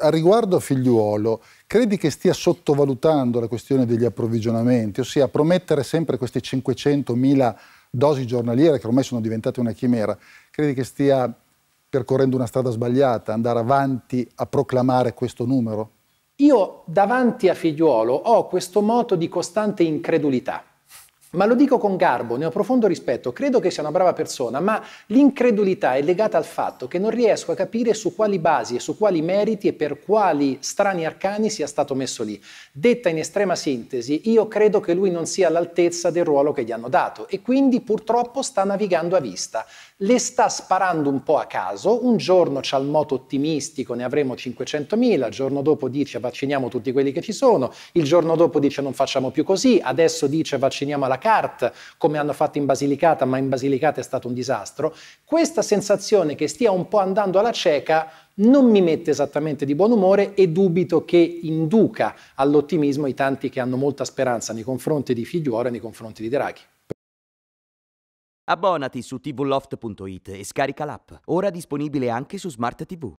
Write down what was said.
a riguardo a Figliuolo, credi che stia sottovalutando la questione degli approvvigionamenti, ossia promettere sempre queste 500.000 dosi giornaliere che ormai sono diventate una chimera, credi che stia percorrendo una strada sbagliata, andare avanti a proclamare questo numero? Io davanti a Figliuolo ho questo moto di costante incredulità. Ma lo dico con garbo, ne ho profondo rispetto, credo che sia una brava persona, ma l'incredulità è legata al fatto che non riesco a capire su quali basi e su quali meriti e per quali strani arcani sia stato messo lì. Detta in estrema sintesi, io credo che lui non sia all'altezza del ruolo che gli hanno dato e quindi purtroppo sta navigando a vista. Le sta sparando un po' a caso, un giorno c'ha il moto ottimistico, ne avremo 500.000, il giorno dopo dice vacciniamo tutti quelli che ci sono, il giorno dopo dice non facciamo più così, adesso dice vacciniamo alla carte, come hanno fatto in Basilicata, ma in Basilicata è stato un disastro, questa sensazione che stia un po' andando alla cieca non mi mette esattamente di buon umore e dubito che induca all'ottimismo i tanti che hanno molta speranza nei confronti di Figliuolo e nei confronti di Draghi. Abbonati su tvloft.it e scarica l'app, ora disponibile anche su Smart TV.